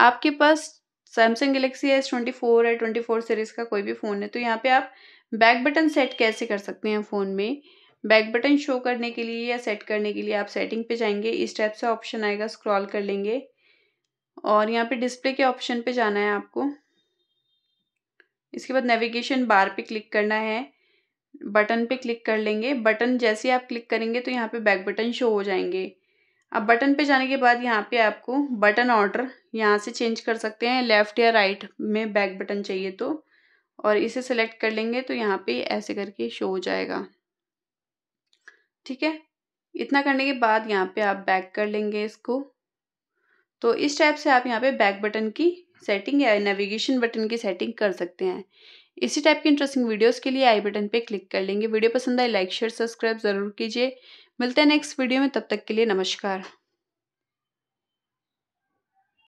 आपके पास Samsung Galaxy S twenty four है ट्वेंटी फोर सीरीज़ का कोई भी फ़ोन है तो यहाँ पे आप बैक बटन सेट कैसे कर सकते हैं फ़ोन में बैक बटन शो करने के लिए या सेट करने के लिए आप सेटिंग पे जाएंगे इस टाइप से ऑप्शन आएगा स्क्रॉल कर लेंगे और यहाँ पे डिस्प्ले के ऑप्शन पे जाना है आपको इसके बाद नेविगेशन बार पे क्लिक करना है बटन पे क्लिक कर लेंगे बटन जैसे आप क्लिक करेंगे तो यहाँ पे बैक बटन शो हो जाएंगे अब बटन पे जाने के बाद यहाँ पे आपको बटन ऑर्डर यहाँ से चेंज कर सकते हैं लेफ़्ट या राइट में बैक बटन चाहिए तो और इसे सेलेक्ट कर लेंगे तो यहाँ पे ऐसे करके शो हो जाएगा ठीक है इतना करने के बाद यहाँ पे आप बैक कर लेंगे इसको तो इस टाइप से आप यहाँ पे बैक बटन की सेटिंग या नेविगेशन बटन की सेटिंग कर सकते हैं इसी टाइप की इंटरेस्टिंग वीडियोस के लिए आई बटन पे क्लिक कर लेंगे वीडियो पसंद आए लाइक शेयर सब्सक्राइब जरूर कीजिए मिलते हैं नेक्स्ट वीडियो में तब तक के लिए नमस्कार